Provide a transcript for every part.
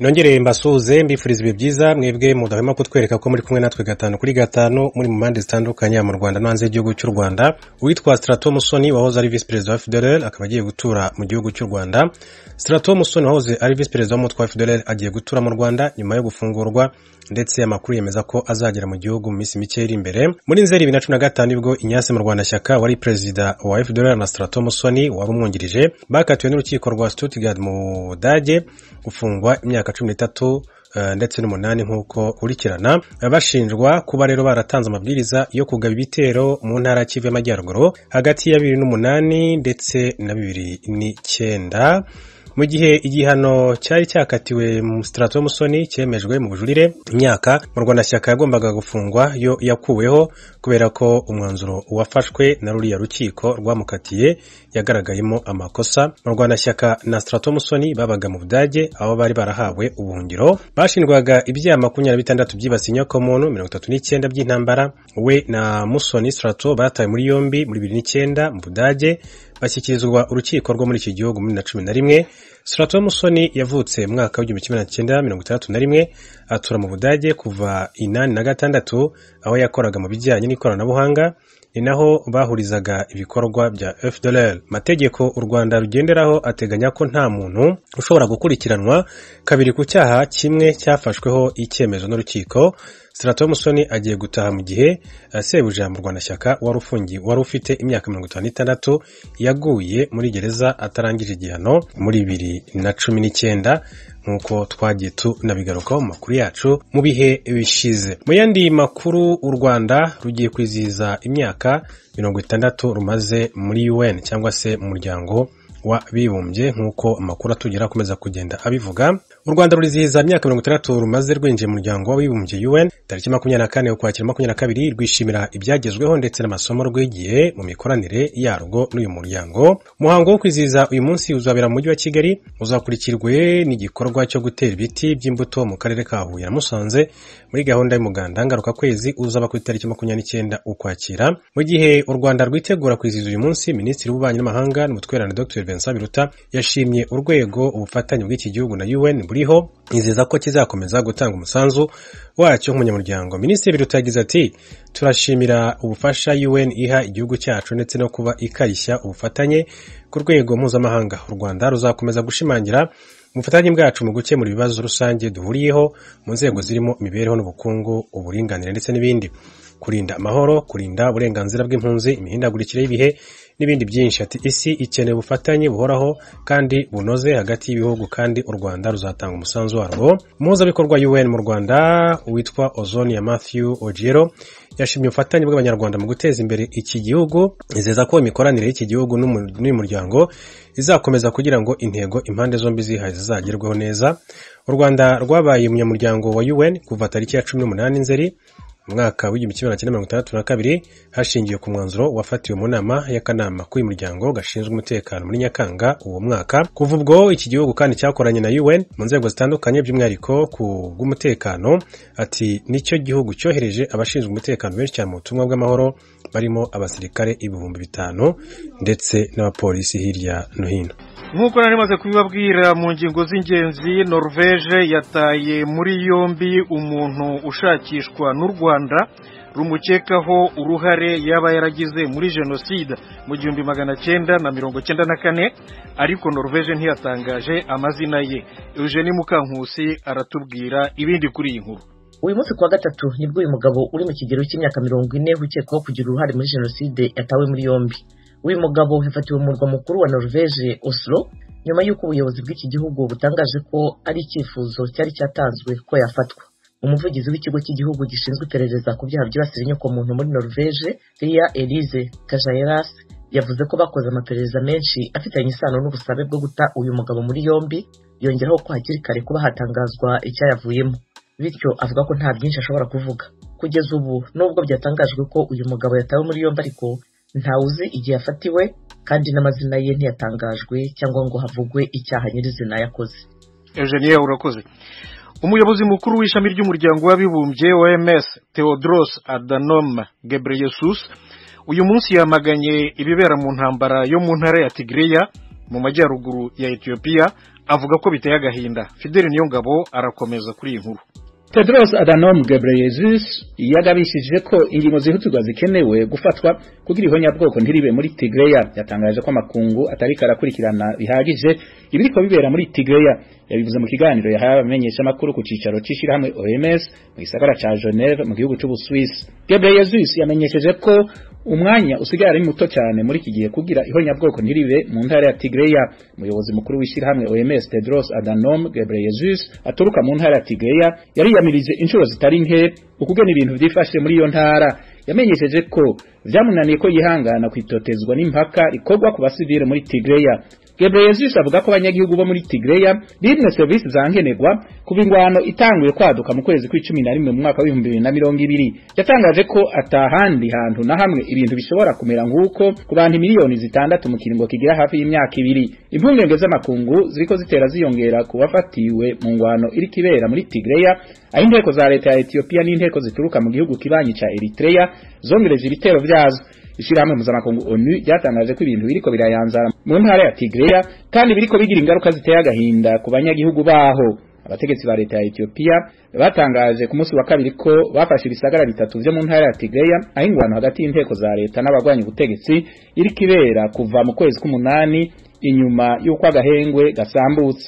nongereye mbasuhuze mbifuriza ibihe byiza mwebwe mudahwema kutwereka ko muri kumwe natwe gatanu kuri gatanu muri mu mpande zitandukanye mu rwanda no hanze y'igihugu cy'u rwanda uwitwa sitarato musoni wahoze ari visi perezida wa fidorere akaba agiye gutura mu gihugu cy'u rwanda sitarato musoni wahoze ari visi perezida w'umutwe wa fidorere agiye gutura mu rwanda nyuma yo gufungurwa ndetse amakuru yemeza ko azagera mu gihugu mu minsi mike iri imbere muri nzeri bibiri na cumi na gatanu ubwo inyasi mu rwandashyaka wari perezida wa fdr na strato musoni wari umwungirije bakatiwe n'urukiko rwa stuttgart mu budage gufungwa imyaka cumi n'itatu eh, ndetse n'umunani nk'uko ukurikirana bashinjwa kuba rero baratanze amabwiriza yo kugaba ibitero mu ntara Kivu y'amajyaruguru hagati ya bibiri n'umunani ndetse na bibiri n'icyenda mu gihe igihano cyari cyakatiwe mu Strato Musoni cyemejwe mu bujurire imyaka murwanashyaka yagombaga gufungwa yo yakuweho kubera ko umwanzuro wafashwe na ruriya rukiko rwamukatiye yagaragayemo amakosa murwanashyaka na Strato Musoni babaga mu Budage aho bari barahawe ubuhungiro bashinjwaga ibyaha makumyabiri na bitandatu byibasiye inyokomuntu mirongo itatu n'icyenda by'intambara we na Musoni Strato batawe muri yombi muri bibiri n'icyenda mu Budage ashyikirizwa urukiko rwo muri iki gihugu muri bibiri na cumi na rimwe Straton Musoni yavutse mu mwaka w'igihumbi kimwe magana cyenda mirongo itandatu na rimwe atura mu Budage kuva inani na gatandatu aho yakoraga mu bijyanye n'ikoranabuhanga ni naho bahurizaga ibikorwa bya fdr amategeko u rwanda rugenderaho ateganya ko nta muntu ushobora gukurikiranwa kabiri ku cyaha kimwe cyafashweho icyemezo n'urukiko sara musoni agiye gutaha mu gihe eh, sebuja mu rwandashyaka wari ufungiye wari ufite imyaka mirongo itanu n'itandatu yaguye muri gereza atarangije igihano muri bibiri na cumi n'icyenda nk'uko twagiye tunabigarukaho mu makuru yacu mu bihe bishize mu yandi makuru u rwanda rugiye kwizihiza imyaka mirongo itandatu rumaze muri un cyangwa se mu muryango w'abibumbye nk'uko amakuru atugera akomeza kugenda abivuga u rwanda rurizihiza imyaka mirongo itandatu rumaze rwinjiye mu muryango w'abibumbye un tariki makumyabiri na kane ukwakira makumyabiri na kabiri rwishimira ibyagezweho ndetse n'amasomo rwigiye mu mikoranire yarwo n'uyu muryango umuhango wo kwizihiza uyu munsi uzabera mu mujyi wa kigali uzakurikirwe n'igikorwa cyo gutera ibiti by'imbuto mu karere ka huye na musanze muri gahunda y'umuganda kwezi uzaba ku itariki makumyabiri n'icyenda ukwakira mu gihe u rwanda rwitegura kwizihiza uyu munsi minisitiri w'ububanyi n'amahanga n'umutwerana dr biruta yashimye urwego ubufatanye bw'iki gihugu na UN buriho yizeza ko kizakomeza gutanga umusanzu wacyo nk'umunyamuryango Minisitiri Biruta yagize ati turashimira ubufasha UN iha igihugu cyacu ndetse no kuba ikarishya ubufatanye ku rwego mpuzamahanga u Rwanda ruzakomeza gushimangira ubufatanye bwacu mu gukemura ibibazo rusange duhuriyeho mu nzego zirimo imibereho n'ubukungu uburinganire ndetse n'ibindi kurinda amahoro kurinda uburenganzira bw'impunzi imihindagurikire y'ibihe n'ibindi byinshi ati isi ikeneye ubufatanye buhoraho kandi bunoze hagati y'ibihugu kandi u rwanda ruzatanga umusanzu warwo muhuzabikorwa un mu rwanda witwa ozone ya matthew ogero yashimye ubufatanye bw'abanyarwanda mu guteza imbere iki gihugu izeza ko imikoranire y'iki gihugu n'umuryango izakomeza kugira ngo intego impande zombi zihaye zizagerweho neza u rwanda rwabaye umunyamuryango wa un kuva tariki ya cumi n'umunani nzeri mwaka w'igihumbi kimwe magana cyenda mirongo itandatu na kabiri hashingiwe ku mwanzuro wafatiwe mu nama y'akanama muryango gashinzwe umutekano muri nyakanga uwo mwaka kuva ubwo iki gihugu kandi cyakoranye na UN mu nzego zitandukanye by'umwihariko ku bw'umutekano ati nicyo gihugu cyohereje abashinzwe umutekano benshi cyane mu butumwa bw'amahoro barimo abasirikare ibihumbi bitanu ndetse n'abapolisi hirya no hino nk'uko nari maze kubibabwira mu ngingo z'ingenzi norvege yataye muri yombi umuntu ushakishwa n'u rwanda rwanda rumukekaho uruhare yaba yaragize muri jenoside mu gihumbi magana cyenda na mirongo cyenda na kane ariko noruveje ntiyatangaje amazina ye eugenie mukankusi aratubwira ibindi kuri iyi nkuru uyu munsi kuwa gatatu nibwo uyu mugabo uri mu kigero cy'imyaka mirongo ine ukekwaho kugira uruhare muri jenoside yatawe muri yombi uyu mugabo yafatiwe umurwa mukuru wa noruveje oslo nyuma y'uko ubuyobozi bw'iki gihugu butangaje ko ari icyifuzo cyari cyatanzwe ko yafatwa umuvugizi w'ikigo cy'igihugu gishinzwe iperereza ku byaha byibasira inyokomuntu muri norvege ria elise kajayeras yavuze ko bakoze amaperereza menshi afitanye isano n'ubusabe bwo guta uyu mugabo muri yombi yongeraho ko hakiri kare kuba hatangazwa icyayavuyemo bityo avuga ko nta byinshi ashobora kuvuga kugeza ubu nubwo byatangajwe ko uyu mugabo yatawe muri yombi ariko ntawe uzi igihe afatiwe kandi n'amazina ye ntiyatangajwe cyangwa ngo havugwe icyaha nyirizina yakoze eugenie urakoze umuyobozi mukuru w'ishami ry'umuryango w'abibumbye oms theodros adanom gebreyesus uyu munsi yamaganye ibibera mu ntambara yo mu ntara ya tigreya mu majyaruguru ya etiyopiya avuga ko biteye agahinda fideli niyo ngabo arakomeza kuri iyi nkuru Tedros Adhanom Ghebreyesus yagabishije ko ingingo zihutirwa zikenewe gufatwa kugira ihonyabwoko ntiribe muri Tigray yatangaje ko amakungu atari arakurikirana bihagije ibiriko bibera muri Tigray yabivuze mu kiganiro yahaye abamenyesha makuru ku cicaro c'ishirahamwe OMS mu gisagara ca Geneve mu gihugu cyubu Swiss Ghebreyesus yamenyesheje ko umwanya usigaye ari muto cyane muri iki gihe kugira ihonyabwoko ntiribe mu ntara ya Tigray umuyobozi mukuru w'ishirahamwe OMS Tedros Adhanom Ghebreyesus aturuka mu ntara ya Tigray yari yiyamirije inshuro zitari nke ukugena ibintu byifashe muri iyo ntara yamenyesheje ko byamunaniye ko yihangana kwitotezwa n'impaka rikorwa ku basivire muri Tigreya Gabriel Jesus avuga ko abanyagihugu bo muri Tigreya bimwe serivisi zankenerwa kuba ingwano itanguye kwaduka mu kwezi cumi na rimwe mu mwaka w'ibihumbi bibiri na mirongo ibiri yatangaje ko atahandi hantu na hamwe ibintu bishobora kumera nk'uko ku bantu miliyoni zitandatu mu kiringo kigira hafi y'imyaka ibiri impungenge z'amakungu ziriko zitera ziyongera ku bafatiwe mu ngwano iri kibera muri Tigreya aho inteko za leta ya Ethiopia n'inteko zituruka mu gihugu kibanyi cya Eritrea zongereje ibitero vyazo ishirahamwe mpuzamakungu ONU ryatangaje ko ibintu biriko birayanzara mu ntara ya Tigray kandi biriko bigira ingaruka ziteye agahinda ku banyagihugu baho abategetsi ba leta ya Ethiopia batangaje ku munsi wa kabiri ko bafashe ibisagara bitatu byo mu ntara ya Tigray ahingwano hagati y'inteko za leta n'abagwanya ubutegetsi iri kibera kuva mu kwezi k'umunani inyuma y'uko agahengwe gasambutse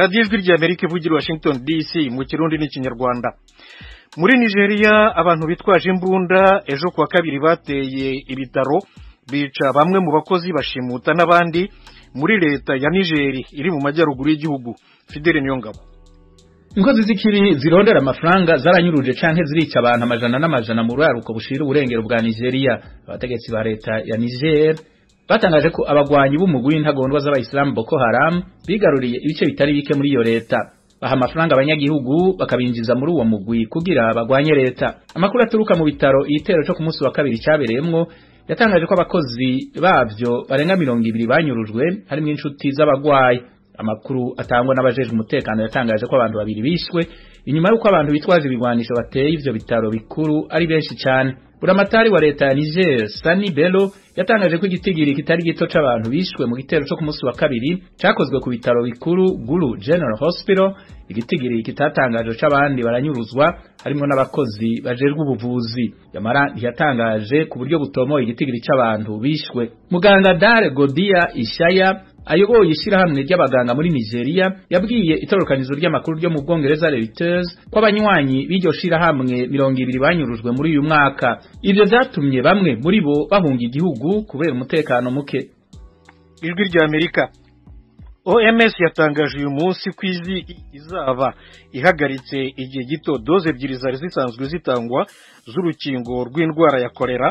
radiyo ijwi ry'amerika ivugira washington dc mu kirundi n'ikinyarwanda muri nigeria abantu bitwaje imbunda ejo kuwa kabiri bateye ibitaro bica bamwe mu bakozi bashimuta n'abandi muri leta ya nigeri iri mu majyaruguru y'igihugu fidele nyongabo inkozi z'ikibi zirondera amafaranga zaranyuruje canke zirica abantu amajana n'amajana mu ruraruko bushira uburengero bwa Nigeria abategetsi ba leta ya Niger batangaje ko abagwanyi b'umugwi w'intagondwa z'abayisilamu Boko Haram bigaruriye ibice bitari bike muri iyo leta baha amafaranga abanyagihugu bakabinjiza muri uwo mugwi kugira bagwanye leta amakuru aturuka mu bitaro igitero cyo ku munsi wa kabiri cyabereyemwo yatangaje ko abakozi babyo barenga mirongo ibiri banyurujwe harimo inshuti z'abagwayi amakuru atangwa n’abajeje umutekano yatangaje ko abantu babiri bishwe inyuma y'uko abantu bitwaje ibigwanisho bateye ibyo bitaro bikuru ari benshi cyane buramatari wa leta ya niger sani belo yatangaje ko igitigiri kitari gito cyabantu bishwe mu gitero cyo ku munsi wa kabiri cyakozwe ku bitaro bikuru guru general hospital igitigiri kitatangaje cy’abandi baranyuruzwa harimo n'abakozi bajejwe ubuvuzi yamara ntiyatangaje ku buryo butomoye igitigiri cyabantu bishwe muganga dare Godiya ishaya ayoboye ishyirahamwe ry'abaganga muri Nigeria yabwiye itorokanizo ry'amakuru ryo mu Bwongereza Reuters ko abanywanyi b'iryo mirongo ibiri banyurujwe muri uyu mwaka ibyo byatumye bamwe muri bo bahunga igihugu kubera umutekano muke ijwi rya Amerika OMS yatangaje uyu munsi ko izi izaba ihagaritse igihe gito doze ebyiri zari zisanzwe zitangwa z'urukingo rw'indwara ya kolera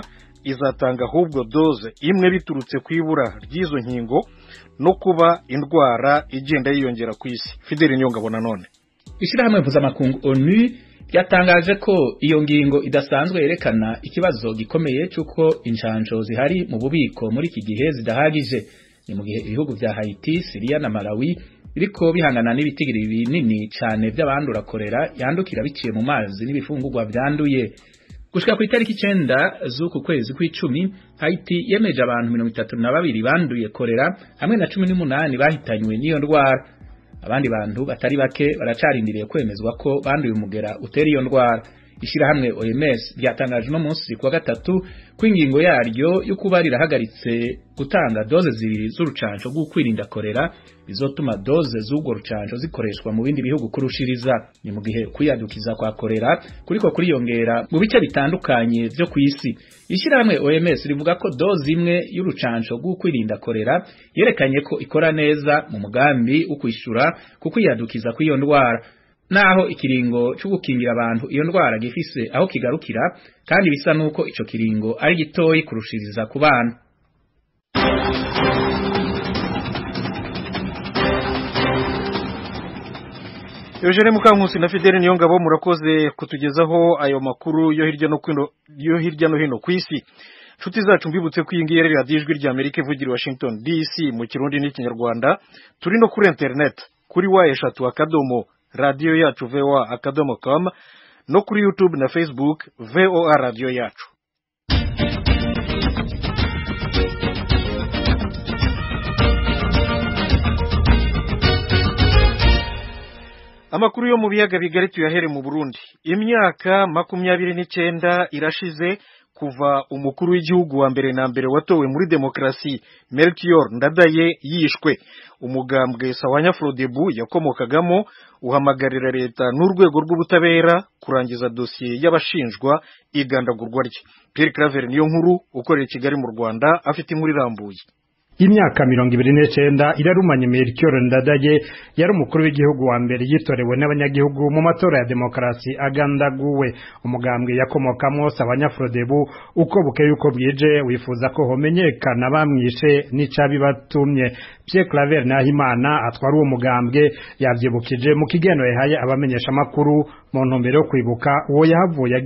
izatanga ahubwo doze imwe biturutse ku ibura ry'izo nkingo no kuba indwara igenda yiyongera ku isi fideli nyungabona none ishyirahamwe mpuzamakungu onu ryatangaje ko iyo ngingo idasanzwe yerekana ikibazo gikomeye cy'uko injanjo zihari mu bubiko muri iki gihe zidahagije ni mu gihe ibihugu bya Haiti Syria na Malawi biriko bihangana n'ibitigiri binini cyane by'abandura korera yandukira biciye mu mazi n’ibifungugwa byanduye gushika ku itariki icyenda z'uku kwezi kw'icumi Haiti yemeje abantu na babiri banduye kolera hamwe na cumi 18 bahitanywe n'iyo ndwara abandi bantu batari bake baracarindiriye kwemezwa ko banduye umugera utera iyo ndwara ishyirahamwe oms ryatangaje uno munsi kuwa gatatu ko ingingo yaryo yo kuba rirahagaritse gutanga doze zibiri z'urucanco rwo kwirinda korera bizotuma doze z'ubwo rucanco zikoreshwa mu bindi bihugu kurushiriza ni mu gihe kwiyadukiza kwa korera kuriko kuriyongera mu bice bitandukanye byo ku isi ishyirahamwe oms rivuga ko doze imwe y'urucanco rwo kwirinda korera yerekanye ko ikora neza mu mugambi wo kwishura ku kwiyadukiza kw'iyo ndwara naho ikiringo cyo gukingira abantu iyo ndwara gifise aho kigarukira kandi bisa nuko icyo kiringo ari gitoyi kurushiriza ku bana Eugene Mukankusi na Fidel Niyongabo murakoze kutugezaho ayo makuru yo hirya no kwino yo hirya no hino kwisi Chuti zacu mbibutse ko iyi ngiyi radiyo ijwi rya Amerika ivugira Washington DC mu kirundi n'ikinyarwanda turi no kuri internet kuri wa eshatu akadomo radiyo yacu voa akadomo com no kuri youtube na facebook voa radiyo yacu amakuru yo mu biyaga bigari tuyahere mu burundi imyaka makumyabiri n'icyenda irashize kuva umukuru w'igihugu wa mbere na mbere watowe muri demokarasi Melchior Ndadaye yishwe umugambwe Sawanya Frodebu yakomokagamo uhamagarira leta n'urwego rw'ubutabera kurangiza dosiye y'abashinjwa igandagurwa rye Pierre Claver niyo nkuru ukorera Kigali mu Rwanda afite inkuru irambuye imyaka mirongo ibiri n'icyenda irarumanye Melchior Ndadaye yari umukuru w'igihugu wa mbere yitorewe n'abanyagihugu mu matora ya demokarasi agandaguwe umugambwe yakomokamo Sabanyafurodebu uko buke yuko bwije wifuza ko homenyekana bamwishe n'icabibatumye Pierre Claver Nahimana atwara uwo mugambwe yavyibukije mu kigeno yahaye abamenyesha makuru mu ntumbero yo kwibuka uwo yahavuye